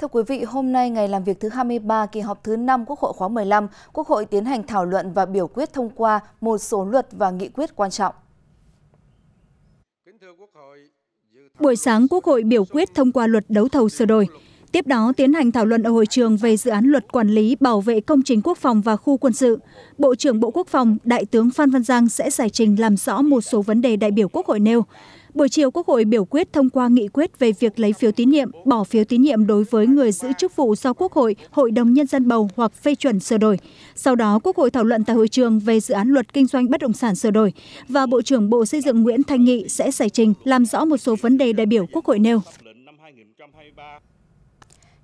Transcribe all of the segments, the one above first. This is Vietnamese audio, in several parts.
Thưa quý vị, hôm nay ngày làm việc thứ 23 kỳ họp thứ 5 Quốc hội khóa 15, Quốc hội tiến hành thảo luận và biểu quyết thông qua một số luật và nghị quyết quan trọng. Buổi sáng Quốc hội biểu quyết thông qua luật đấu thầu sửa đổi. Tiếp đó tiến hành thảo luận ở hội trường về dự án luật quản lý bảo vệ công trình quốc phòng và khu quân sự. Bộ trưởng Bộ Quốc phòng, Đại tướng Phan Văn Giang sẽ giải trình làm rõ một số vấn đề đại biểu Quốc hội nêu buổi chiều quốc hội biểu quyết thông qua nghị quyết về việc lấy phiếu tín nhiệm bỏ phiếu tín nhiệm đối với người giữ chức vụ do quốc hội hội đồng nhân dân bầu hoặc phê chuẩn sửa đổi sau đó quốc hội thảo luận tại hội trường về dự án luật kinh doanh bất động sản sửa đổi và bộ trưởng bộ xây dựng nguyễn thanh nghị sẽ giải trình làm rõ một số vấn đề đại biểu quốc hội nêu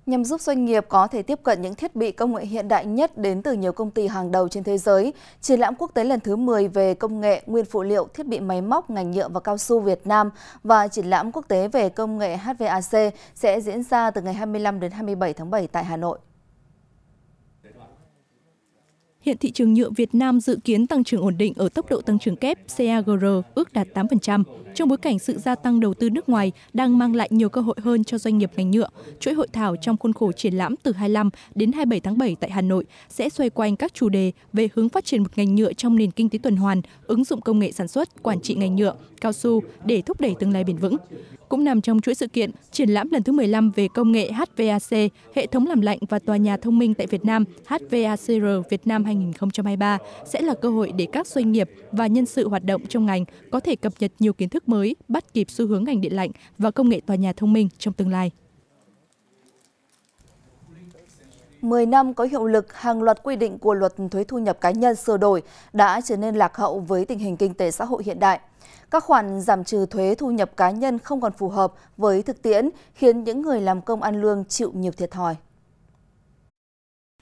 Nhằm giúp doanh nghiệp có thể tiếp cận những thiết bị công nghệ hiện đại nhất đến từ nhiều công ty hàng đầu trên thế giới, triển lãm quốc tế lần thứ 10 về công nghệ, nguyên phụ liệu, thiết bị máy móc, ngành nhựa và cao su Việt Nam và triển lãm quốc tế về công nghệ HVAC sẽ diễn ra từ ngày 25 đến 27 tháng 7 tại Hà Nội. Hiện thị trường nhựa Việt Nam dự kiến tăng trưởng ổn định ở tốc độ tăng trưởng kép CAGR ước đạt 8%, trong bối cảnh sự gia tăng đầu tư nước ngoài đang mang lại nhiều cơ hội hơn cho doanh nghiệp ngành nhựa. Chuỗi hội thảo trong khuôn khổ triển lãm từ 25 đến 27 tháng 7 tại Hà Nội sẽ xoay quanh các chủ đề về hướng phát triển một ngành nhựa trong nền kinh tế tuần hoàn, ứng dụng công nghệ sản xuất, quản trị ngành nhựa, cao su để thúc đẩy tương lai bền vững cũng nằm trong chuỗi sự kiện triển lãm lần thứ 15 về công nghệ HVAC, hệ thống làm lạnh và tòa nhà thông minh tại Việt Nam HVACR Việt Nam 2023 sẽ là cơ hội để các doanh nghiệp và nhân sự hoạt động trong ngành có thể cập nhật nhiều kiến thức mới, bắt kịp xu hướng ngành điện lạnh và công nghệ tòa nhà thông minh trong tương lai. 10 năm có hiệu lực, hàng loạt quy định của luật thuế thu nhập cá nhân sửa đổi đã trở nên lạc hậu với tình hình kinh tế xã hội hiện đại. Các khoản giảm trừ thuế thu nhập cá nhân không còn phù hợp với thực tiễn, khiến những người làm công ăn lương chịu nhiều thiệt thòi.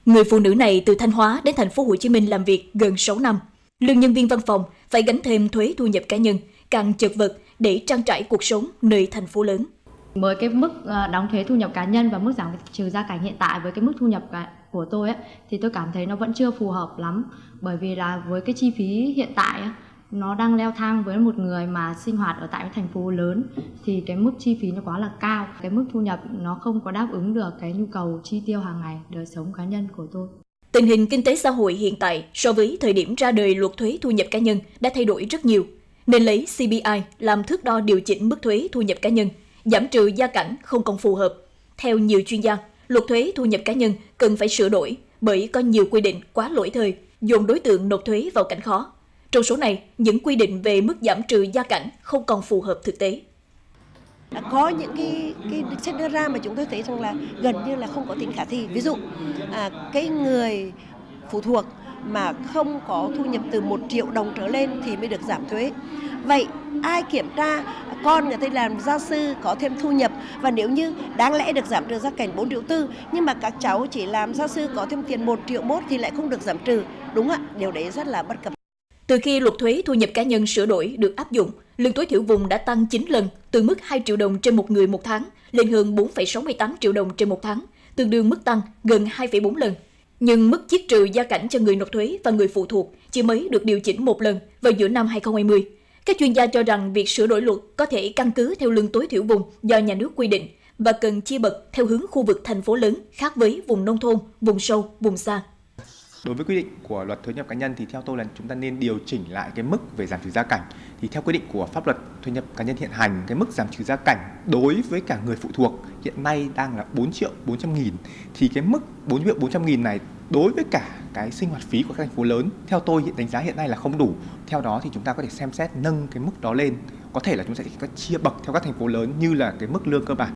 Người phụ nữ này từ Thanh Hóa đến thành phố Hồ Chí Minh làm việc gần 6 năm. Lương nhân viên văn phòng phải gánh thêm thuế thu nhập cá nhân, càng chật vật để trang trải cuộc sống nơi thành phố lớn. Với cái mức ờ, đóng thuế thu nhập cá nhân và mức giảm trừ gia cảnh hiện tại với cái mức thu nhập của tôi ấy, thì tôi cảm thấy nó vẫn chưa phù hợp lắm bởi vì là với cái chi phí hiện tại ấy, nó đang leo thang với một người mà sinh hoạt ở tại thành phố lớn thì cái mức chi phí nó quá là cao cái mức thu nhập nó không có đáp ứng được cái nhu cầu chi tiêu hàng ngày đời sống cá nhân của tôi Tình hình kinh tế xã hội hiện tại so với thời điểm ra đời luật thuế thu nhập cá nhân đã thay đổi rất nhiều, nên lấy CPI làm thước đo điều chỉnh mức thuế thu nhập cá nhân, giảm trừ gia cảnh không còn phù hợp. Theo nhiều chuyên gia, luật thuế thu nhập cá nhân cần phải sửa đổi bởi có nhiều quy định quá lỗi thời, dồn đối tượng nộp thuế vào cảnh khó. Trong số này, những quy định về mức giảm trừ gia cảnh không còn phù hợp thực tế. Đã có những cái cái xét đưa ra mà chúng tôi thấy rằng là gần như là không có tính khả thi. Ví dụ, à, cái người phụ thuộc mà không có thu nhập từ 1 triệu đồng trở lên thì mới được giảm thuế. Vậy ai kiểm tra con người ta làm gia sư có thêm thu nhập và nếu như đáng lẽ được giảm trừ gia cảnh 4 triệu tư nhưng mà các cháu chỉ làm gia sư có thêm tiền 1 triệu mốt thì lại không được giảm trừ. Đúng ạ, điều đấy rất là bất cập. Từ khi luật thuế thu nhập cá nhân sửa đổi được áp dụng, lương tối thiểu vùng đã tăng 9 lần, từ mức 2 triệu đồng trên một người một tháng lên hơn 4,68 triệu đồng trên một tháng, tương đương mức tăng gần 2,4 lần. Nhưng mức chiết trừ gia cảnh cho người nộp thuế và người phụ thuộc chỉ mới được điều chỉnh một lần vào giữa năm 2020. Các chuyên gia cho rằng việc sửa đổi luật có thể căn cứ theo lương tối thiểu vùng do nhà nước quy định và cần chia bậc theo hướng khu vực thành phố lớn khác với vùng nông thôn, vùng sâu, vùng xa. Đối với quy định của luật thuế nhập cá nhân thì theo tôi là chúng ta nên điều chỉnh lại cái mức về giảm trừ gia cảnh. Thì theo quy định của pháp luật thuế nhập cá nhân hiện hành, cái mức giảm trừ gia cảnh đối với cả người phụ thuộc hiện nay đang là 4 triệu 400 nghìn. Thì cái mức 4 triệu 400 nghìn này đối với cả cái sinh hoạt phí của các thành phố lớn theo tôi hiện đánh giá hiện nay là không đủ. Theo đó thì chúng ta có thể xem xét nâng cái mức đó lên. Có thể là chúng ta sẽ chia bậc theo các thành phố lớn như là cái mức lương cơ bản.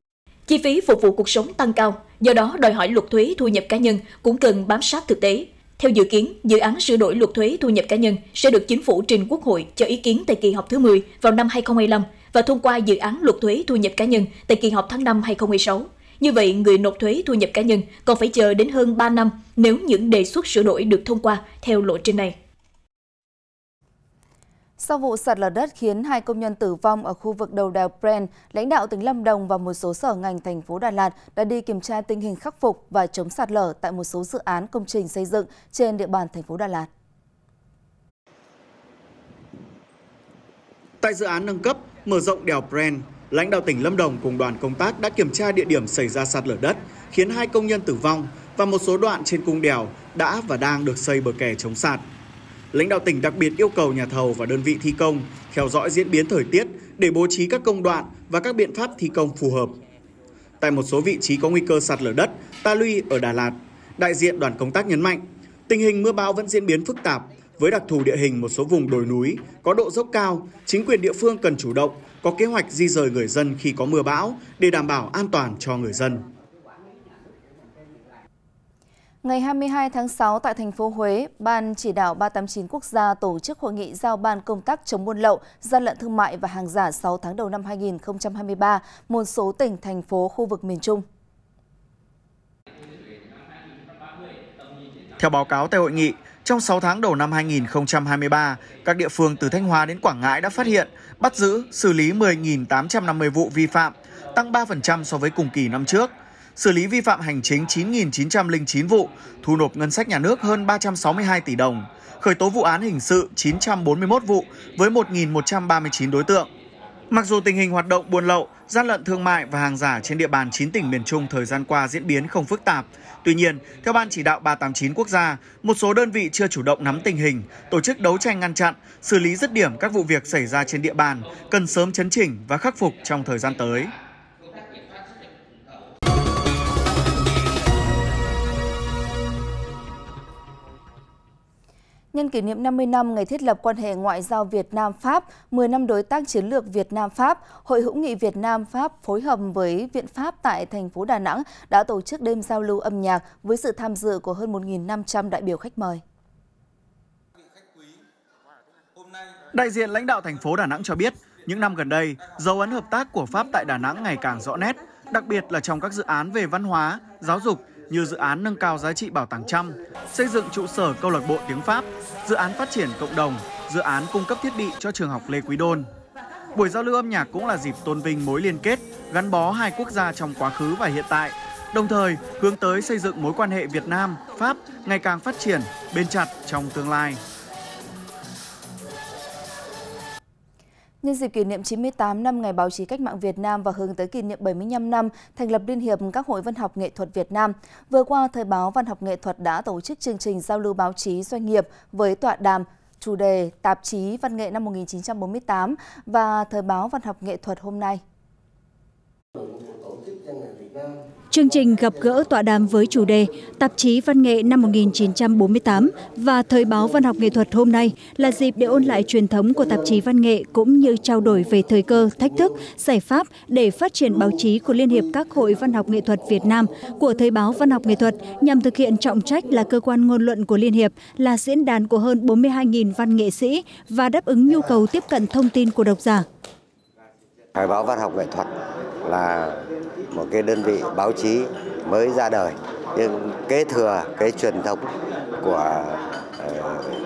Chi phí phục vụ cuộc sống tăng cao, do đó đòi hỏi luật thuế thu nhập cá nhân cũng cần bám sát thực tế, theo dự kiến, dự án sửa đổi luật thuế thu nhập cá nhân sẽ được chính phủ trình Quốc hội cho ý kiến tại kỳ họp thứ 10 vào năm 2025 và thông qua dự án luật thuế thu nhập cá nhân tại kỳ họp tháng 5 2026 Như vậy, người nộp thuế thu nhập cá nhân còn phải chờ đến hơn 3 năm nếu những đề xuất sửa đổi được thông qua theo lộ trình này. Sau vụ sạt lở đất khiến hai công nhân tử vong ở khu vực đầu đèo Bren, lãnh đạo tỉnh Lâm Đồng và một số sở ngành thành phố Đà Lạt đã đi kiểm tra tình hình khắc phục và chống sạt lở tại một số dự án công trình xây dựng trên địa bàn thành phố Đà Lạt. Tại dự án nâng cấp mở rộng đèo Bren, lãnh đạo tỉnh Lâm Đồng cùng đoàn công tác đã kiểm tra địa điểm xảy ra sạt lở đất khiến hai công nhân tử vong và một số đoạn trên cung đèo đã và đang được xây bờ kè chống sạt lãnh đạo tỉnh đặc biệt yêu cầu nhà thầu và đơn vị thi công theo dõi diễn biến thời tiết để bố trí các công đoạn và các biện pháp thi công phù hợp. Tại một số vị trí có nguy cơ sạt lở đất, ta luy ở Đà Lạt, đại diện đoàn công tác nhấn mạnh, tình hình mưa bão vẫn diễn biến phức tạp với đặc thù địa hình một số vùng đồi núi có độ dốc cao, chính quyền địa phương cần chủ động có kế hoạch di rời người dân khi có mưa bão để đảm bảo an toàn cho người dân. Ngày 22 tháng 6 tại thành phố Huế, Ban chỉ đạo 389 quốc gia tổ chức hội nghị giao ban công tác chống buôn lậu, gian lận thương mại và hàng giả 6 tháng đầu năm 2023, một số tỉnh, thành phố, khu vực miền Trung. Theo báo cáo tại hội nghị, trong 6 tháng đầu năm 2023, các địa phương từ Thanh Hóa đến Quảng Ngãi đã phát hiện, bắt giữ, xử lý 10.850 vụ vi phạm, tăng 3% so với cùng kỳ năm trước – xử lý vi phạm hành chính 9.909 vụ, thu nộp ngân sách nhà nước hơn 362 tỷ đồng, khởi tố vụ án hình sự 941 vụ với 1.139 đối tượng. Mặc dù tình hình hoạt động buôn lậu, gian lận thương mại và hàng giả trên địa bàn 9 tỉnh miền Trung thời gian qua diễn biến không phức tạp, tuy nhiên, theo Ban chỉ đạo 389 quốc gia, một số đơn vị chưa chủ động nắm tình hình, tổ chức đấu tranh ngăn chặn, xử lý dứt điểm các vụ việc xảy ra trên địa bàn, cần sớm chấn chỉnh và khắc phục trong thời gian tới. Nhân kỷ niệm 50 năm ngày thiết lập quan hệ ngoại giao Việt Nam-Pháp, 10 năm đối tác chiến lược Việt Nam-Pháp, Hội hữu nghị Việt Nam-Pháp phối hợp với Viện Pháp tại thành phố Đà Nẵng đã tổ chức đêm giao lưu âm nhạc với sự tham dự của hơn 1.500 đại biểu khách mời. Đại diện lãnh đạo thành phố Đà Nẵng cho biết, những năm gần đây, dấu ấn hợp tác của Pháp tại Đà Nẵng ngày càng rõ nét, đặc biệt là trong các dự án về văn hóa, giáo dục, như dự án nâng cao giá trị bảo tàng trăm, xây dựng trụ sở câu lạc bộ tiếng Pháp, dự án phát triển cộng đồng, dự án cung cấp thiết bị cho trường học Lê Quý Đôn. Buổi giao lưu âm nhạc cũng là dịp tôn vinh mối liên kết, gắn bó hai quốc gia trong quá khứ và hiện tại, đồng thời hướng tới xây dựng mối quan hệ Việt Nam-Pháp ngày càng phát triển, bền chặt trong tương lai. Nhân dịp kỷ niệm 98 năm Ngày báo chí cách mạng Việt Nam và hướng tới kỷ niệm 75 năm thành lập Liên hiệp các hội văn học nghệ thuật Việt Nam, vừa qua Thời báo Văn học nghệ thuật đã tổ chức chương trình giao lưu báo chí doanh nghiệp với tọa đàm chủ đề Tạp chí Văn nghệ năm 1948 và Thời báo Văn học nghệ thuật hôm nay. Chương trình gặp gỡ tọa đàm với chủ đề Tạp chí Văn nghệ năm 1948 và Thời báo Văn học nghệ thuật hôm nay là dịp để ôn lại truyền thống của tạp chí văn nghệ cũng như trao đổi về thời cơ, thách thức, giải pháp để phát triển báo chí của Liên hiệp các hội văn học nghệ thuật Việt Nam của Thời báo Văn học nghệ thuật nhằm thực hiện trọng trách là cơ quan ngôn luận của Liên hiệp, là diễn đàn của hơn 42.000 văn nghệ sĩ và đáp ứng nhu cầu tiếp cận thông tin của độc giả. Thời báo Văn học nghệ thuật là một cái đơn vị báo chí mới ra đời nhưng kế thừa cái truyền thống của ờ,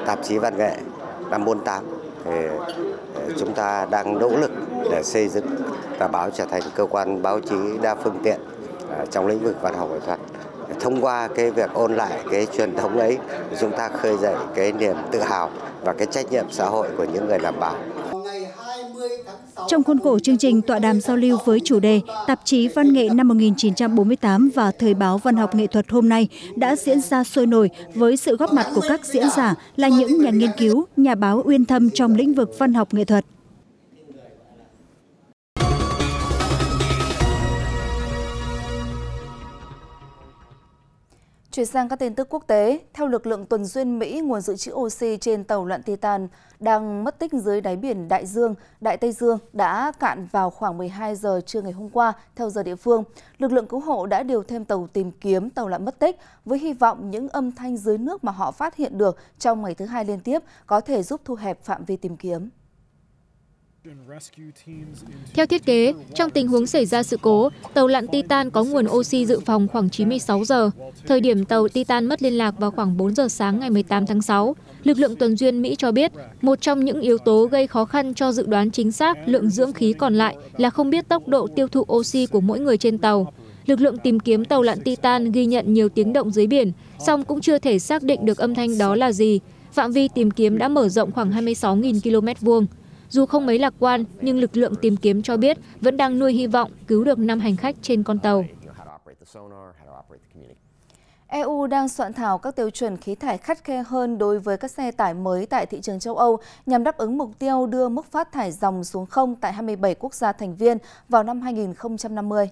tạp chí văn nghệ năm 48 thì ờ, chúng ta đang nỗ lực để xây dựng tờ báo trở thành cơ quan báo chí đa phương tiện ờ, trong lĩnh vực văn học nghệ thuật thông qua cái việc ôn lại cái truyền thống ấy chúng ta khơi dậy cái niềm tự hào và cái trách nhiệm xã hội của những người làm báo trong khuôn khổ chương trình tọa đàm giao lưu với chủ đề tạp chí văn nghệ năm một nghìn chín trăm bốn mươi tám và thời báo văn học nghệ thuật hôm nay đã diễn ra sôi nổi với sự góp mặt của các diễn giả là những nhà nghiên cứu nhà báo uyên thâm trong lĩnh vực văn học nghệ thuật Chuyển sang các tin tức quốc tế, theo lực lượng tuần duyên Mỹ, nguồn dự trữ oxy trên tàu loạn Titan đang mất tích dưới đáy biển Đại Dương, Đại Tây Dương đã cạn vào khoảng 12 giờ trưa ngày hôm qua theo giờ địa phương. Lực lượng cứu hộ đã điều thêm tàu tìm kiếm tàu loạn mất tích với hy vọng những âm thanh dưới nước mà họ phát hiện được trong ngày thứ hai liên tiếp có thể giúp thu hẹp phạm vi tìm kiếm. Theo thiết kế, trong tình huống xảy ra sự cố, tàu lặn Titan có nguồn oxy dự phòng khoảng 96 giờ. Thời điểm tàu Titan mất liên lạc vào khoảng 4 giờ sáng ngày 18 tháng 6, lực lượng tuần duyên Mỹ cho biết một trong những yếu tố gây khó khăn cho dự đoán chính xác lượng dưỡng khí còn lại là không biết tốc độ tiêu thụ oxy của mỗi người trên tàu. Lực lượng tìm kiếm tàu lặn Titan ghi nhận nhiều tiếng động dưới biển, song cũng chưa thể xác định được âm thanh đó là gì. Phạm vi tìm kiếm đã mở rộng khoảng 26.000 km vuông dù không mấy lạc quan nhưng lực lượng tìm kiếm cho biết vẫn đang nuôi hy vọng cứu được năm hành khách trên con tàu EU đang soạn thảo các tiêu chuẩn khí thải khắt khe hơn đối với các xe tải mới tại thị trường châu Âu nhằm đáp ứng mục tiêu đưa mức phát thải dòng xuống không tại 27 quốc gia thành viên vào năm 2050.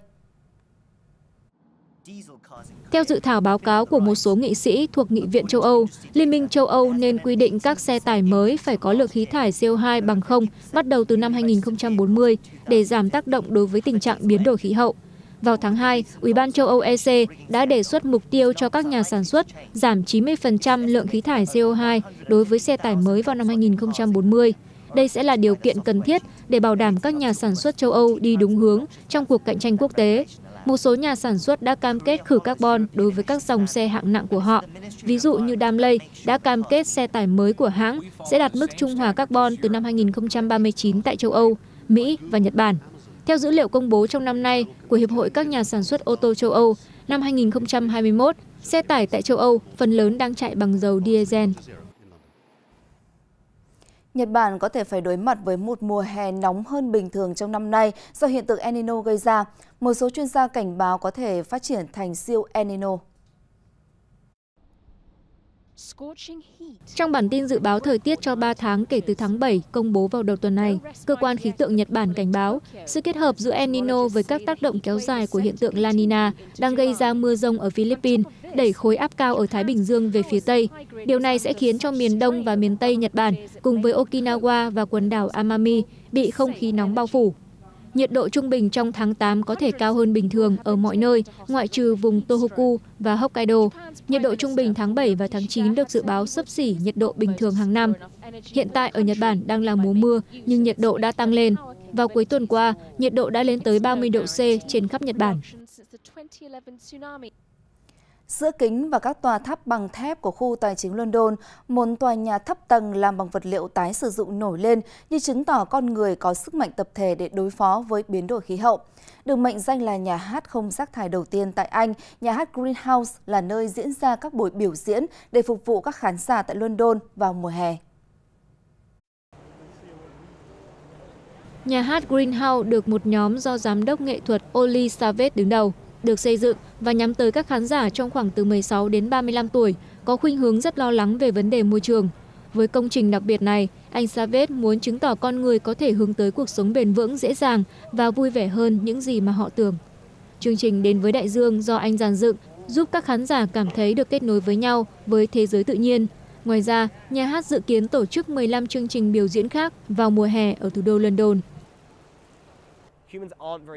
Theo dự thảo báo cáo của một số nghị sĩ thuộc Nghị viện châu Âu, Liên minh châu Âu nên quy định các xe tải mới phải có lượng khí thải CO2 bằng không bắt đầu từ năm 2040 để giảm tác động đối với tình trạng biến đổi khí hậu. Vào tháng 2, Ủy ban châu Âu EC đã đề xuất mục tiêu cho các nhà sản xuất giảm 90% lượng khí thải CO2 đối với xe tải mới vào năm 2040. Đây sẽ là điều kiện cần thiết để bảo đảm các nhà sản xuất châu Âu đi đúng hướng trong cuộc cạnh tranh quốc tế một số nhà sản xuất đã cam kết khử carbon đối với các dòng xe hạng nặng của họ. Ví dụ như Daimler đã cam kết xe tải mới của hãng sẽ đạt mức trung hòa carbon từ năm 2039 tại châu Âu, Mỹ và Nhật Bản. Theo dữ liệu công bố trong năm nay của Hiệp hội các nhà sản xuất ô tô châu Âu, năm 2021, xe tải tại châu Âu phần lớn đang chạy bằng dầu diesel. Nhật Bản có thể phải đối mặt với một mùa hè nóng hơn bình thường trong năm nay do hiện tượng El Nino gây ra. Một số chuyên gia cảnh báo có thể phát triển thành siêu El Nino. Trong bản tin dự báo thời tiết cho 3 tháng kể từ tháng 7 công bố vào đầu tuần này, cơ quan khí tượng Nhật Bản cảnh báo sự kết hợp giữa El Nino với các tác động kéo dài của hiện tượng La Nina đang gây ra mưa rông ở Philippines, đẩy khối áp cao ở Thái Bình Dương về phía Tây. Điều này sẽ khiến cho miền Đông và miền Tây Nhật Bản cùng với Okinawa và quần đảo Amami bị không khí nóng bao phủ nhiệt độ trung bình trong tháng 8 có thể cao hơn bình thường ở mọi nơi, ngoại trừ vùng Tohoku và Hokkaido. Nhiệt độ trung bình tháng 7 và tháng 9 được dự báo sấp xỉ nhiệt độ bình thường hàng năm. Hiện tại ở Nhật Bản đang là mùa mưa, nhưng nhiệt độ đã tăng lên. Vào cuối tuần qua, nhiệt độ đã lên tới 30 độ C trên khắp Nhật Bản. Giữa kính và các tòa tháp bằng thép của khu tài chính London, một tòa nhà thấp tầng làm bằng vật liệu tái sử dụng nổi lên như chứng tỏ con người có sức mạnh tập thể để đối phó với biến đổi khí hậu. Được mệnh danh là nhà hát không rác thải đầu tiên tại Anh, nhà hát Greenhouse là nơi diễn ra các buổi biểu diễn để phục vụ các khán giả tại London vào mùa hè. Nhà hát Greenhouse được một nhóm do giám đốc nghệ thuật Oli Savet đứng đầu được xây dựng và nhắm tới các khán giả trong khoảng từ 16 đến 35 tuổi có khuynh hướng rất lo lắng về vấn đề môi trường. Với công trình đặc biệt này, anh Savet muốn chứng tỏ con người có thể hướng tới cuộc sống bền vững dễ dàng và vui vẻ hơn những gì mà họ tưởng. Chương trình Đến với Đại Dương do anh giàn dựng giúp các khán giả cảm thấy được kết nối với nhau, với thế giới tự nhiên. Ngoài ra, nhà hát dự kiến tổ chức 15 chương trình biểu diễn khác vào mùa hè ở thủ đô London.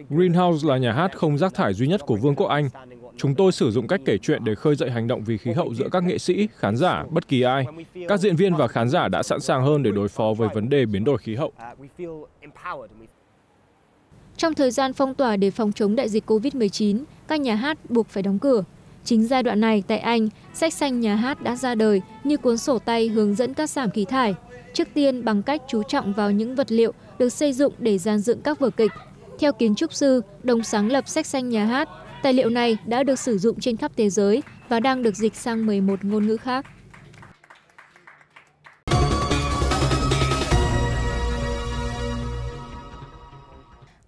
Greenhouse là nhà hát không rác thải duy nhất của Vương quốc Anh. Chúng tôi sử dụng cách kể chuyện để khơi dậy hành động vì khí hậu giữa các nghệ sĩ, khán giả, bất kỳ ai. Các diễn viên và khán giả đã sẵn sàng hơn để đối phó với vấn đề biến đổi khí hậu. Uh, Trong thời gian phong tỏa để phòng chống đại dịch COVID-19, các nhà hát buộc phải đóng cửa. Chính giai đoạn này tại Anh, sách xanh nhà hát đã ra đời như cuốn sổ tay hướng dẫn các giảm khí thải. Trước tiên bằng cách chú trọng vào những vật liệu được xây dựng để gian dựng các vở kịch theo kiến trúc sư, đồng sáng lập sách xanh nhà hát, tài liệu này đã được sử dụng trên khắp thế giới và đang được dịch sang 11 ngôn ngữ khác.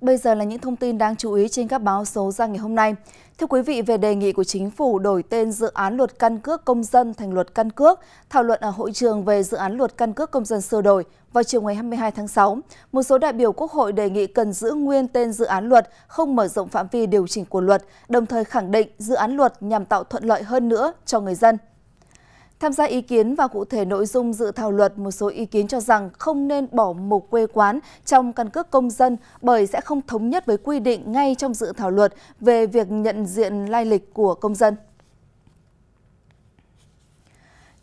Bây giờ là những thông tin đáng chú ý trên các báo số ra ngày hôm nay. Thưa quý vị, về đề nghị của chính phủ đổi tên dự án luật căn cước công dân thành luật căn cước, thảo luận ở hội trường về dự án luật căn cước công dân sửa đổi vào chiều ngày 22 tháng 6, một số đại biểu Quốc hội đề nghị cần giữ nguyên tên dự án luật, không mở rộng phạm vi điều chỉnh của luật, đồng thời khẳng định dự án luật nhằm tạo thuận lợi hơn nữa cho người dân. Tham gia ý kiến vào cụ thể nội dung dự thảo luật, một số ý kiến cho rằng không nên bỏ mục quê quán trong căn cước công dân bởi sẽ không thống nhất với quy định ngay trong dự thảo luật về việc nhận diện lai lịch của công dân.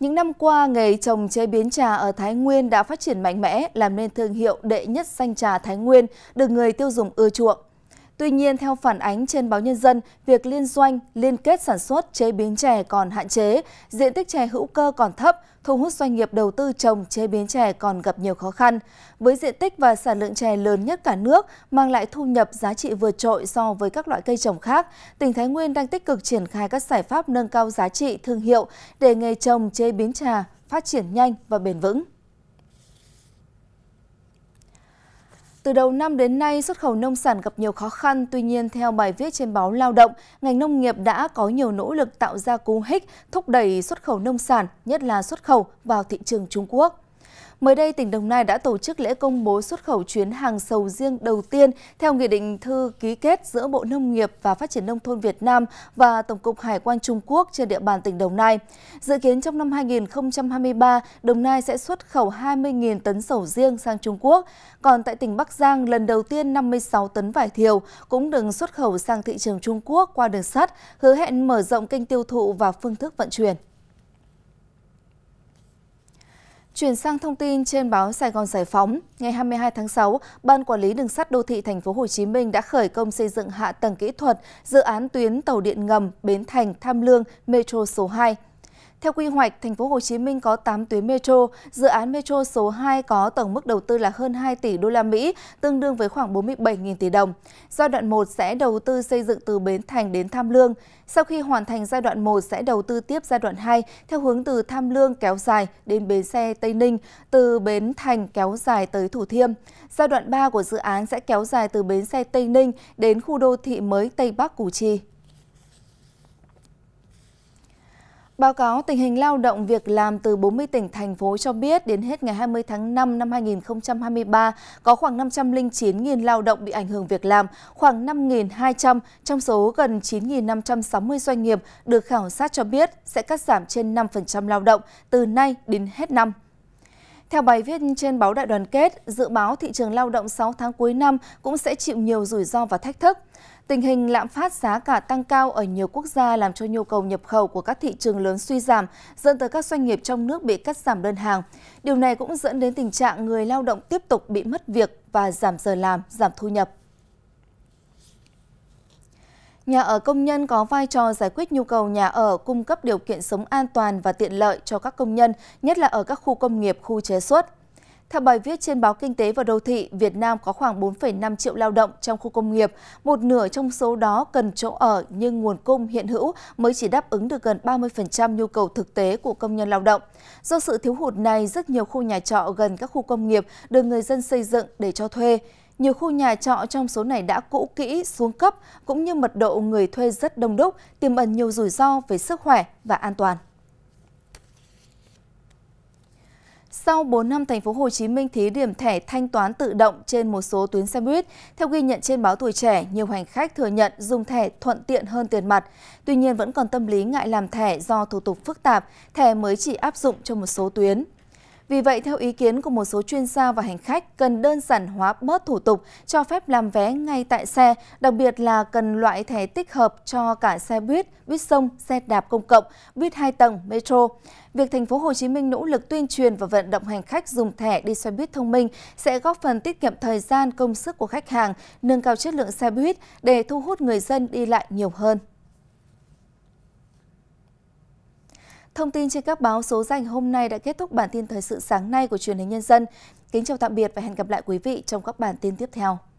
Những năm qua, nghề trồng chế biến trà ở Thái Nguyên đã phát triển mạnh mẽ, làm nên thương hiệu đệ nhất xanh trà Thái Nguyên, được người tiêu dùng ưa chuộng. Tuy nhiên, theo phản ánh trên báo Nhân dân, việc liên doanh, liên kết sản xuất, chế biến chè còn hạn chế, diện tích chè hữu cơ còn thấp, thu hút doanh nghiệp đầu tư trồng chế biến chè còn gặp nhiều khó khăn. Với diện tích và sản lượng chè lớn nhất cả nước, mang lại thu nhập giá trị vượt trội so với các loại cây trồng khác, tỉnh Thái Nguyên đang tích cực triển khai các giải pháp nâng cao giá trị thương hiệu để nghề trồng chế biến trà phát triển nhanh và bền vững. Từ đầu năm đến nay, xuất khẩu nông sản gặp nhiều khó khăn. Tuy nhiên, theo bài viết trên báo Lao động, ngành nông nghiệp đã có nhiều nỗ lực tạo ra cú hích thúc đẩy xuất khẩu nông sản, nhất là xuất khẩu vào thị trường Trung Quốc. Mới đây, tỉnh Đồng Nai đã tổ chức lễ công bố xuất khẩu chuyến hàng sầu riêng đầu tiên theo nghị định thư ký kết giữa Bộ Nông nghiệp và Phát triển Nông thôn Việt Nam và Tổng cục Hải quan Trung Quốc trên địa bàn tỉnh Đồng Nai. Dự kiến trong năm 2023, Đồng Nai sẽ xuất khẩu 20.000 tấn sầu riêng sang Trung Quốc. Còn tại tỉnh Bắc Giang, lần đầu tiên 56 tấn vải thiều cũng được xuất khẩu sang thị trường Trung Quốc qua đường sắt, hứa hẹn mở rộng kênh tiêu thụ và phương thức vận chuyển. Chuyển sang thông tin trên báo Sài Gòn Giải phóng, ngày 22 tháng 6, Ban Quản lý Đường sắt Đô thị Thành phố Hồ Chí Minh đã khởi công xây dựng hạ tầng kỹ thuật dự án tuyến tàu điện ngầm Bến Thành Tham Lương Metro số 2. Theo quy hoạch, thành phố Hồ Chí Minh có 8 tuyến metro, dự án metro số 2 có tổng mức đầu tư là hơn 2 tỷ đô la Mỹ, tương đương với khoảng 47.000 tỷ đồng. Giai đoạn 1 sẽ đầu tư xây dựng từ Bến Thành đến Tham Lương. Sau khi hoàn thành giai đoạn 1 sẽ đầu tư tiếp giai đoạn 2 theo hướng từ Tham Lương kéo dài đến bến xe Tây Ninh, từ Bến Thành kéo dài tới Thủ Thiêm. Giai đoạn 3 của dự án sẽ kéo dài từ bến xe Tây Ninh đến khu đô thị mới Tây Bắc Củ Chi. Báo cáo tình hình lao động việc làm từ 40 tỉnh, thành phố cho biết đến hết ngày 20 tháng 5 năm 2023 có khoảng 509.000 lao động bị ảnh hưởng việc làm, khoảng 5.200 trong số gần 9.560 doanh nghiệp được khảo sát cho biết sẽ cắt giảm trên 5% lao động từ nay đến hết năm. Theo bài viết trên báo Đại đoàn kết, dự báo thị trường lao động 6 tháng cuối năm cũng sẽ chịu nhiều rủi ro và thách thức. Tình hình lạm phát giá cả tăng cao ở nhiều quốc gia làm cho nhu cầu nhập khẩu của các thị trường lớn suy giảm, dẫn tới các doanh nghiệp trong nước bị cắt giảm đơn hàng. Điều này cũng dẫn đến tình trạng người lao động tiếp tục bị mất việc và giảm giờ làm, giảm thu nhập nhà ở công nhân có vai trò giải quyết nhu cầu nhà ở, cung cấp điều kiện sống an toàn và tiện lợi cho các công nhân, nhất là ở các khu công nghiệp, khu chế xuất. Theo bài viết trên báo Kinh tế và Đô thị, Việt Nam có khoảng 4,5 triệu lao động trong khu công nghiệp, một nửa trong số đó cần chỗ ở nhưng nguồn cung hiện hữu mới chỉ đáp ứng được gần 30% nhu cầu thực tế của công nhân lao động. Do sự thiếu hụt này, rất nhiều khu nhà trọ gần các khu công nghiệp được người dân xây dựng để cho thuê nhiều khu nhà trọ trong số này đã cũ kỹ, xuống cấp, cũng như mật độ người thuê rất đông đúc, tiềm ẩn nhiều rủi ro về sức khỏe và an toàn. Sau 4 năm thành phố Hồ Chí Minh thí điểm thẻ thanh toán tự động trên một số tuyến xe buýt, theo ghi nhận trên báo Tuổi trẻ, nhiều hành khách thừa nhận dùng thẻ thuận tiện hơn tiền mặt. Tuy nhiên vẫn còn tâm lý ngại làm thẻ do thủ tục phức tạp, thẻ mới chỉ áp dụng cho một số tuyến. Vì vậy, theo ý kiến của một số chuyên gia và hành khách, cần đơn giản hóa bớt thủ tục cho phép làm vé ngay tại xe, đặc biệt là cần loại thẻ tích hợp cho cả xe buýt, buýt sông, xe đạp công cộng, buýt hai tầng, metro. Việc thành phố Hồ Chí Minh nỗ lực tuyên truyền và vận động hành khách dùng thẻ đi xe buýt thông minh sẽ góp phần tiết kiệm thời gian, công sức của khách hàng, nâng cao chất lượng xe buýt để thu hút người dân đi lại nhiều hơn. Thông tin trên các báo số dành hôm nay đã kết thúc bản tin thời sự sáng nay của truyền hình nhân dân. Kính chào tạm biệt và hẹn gặp lại quý vị trong các bản tin tiếp theo.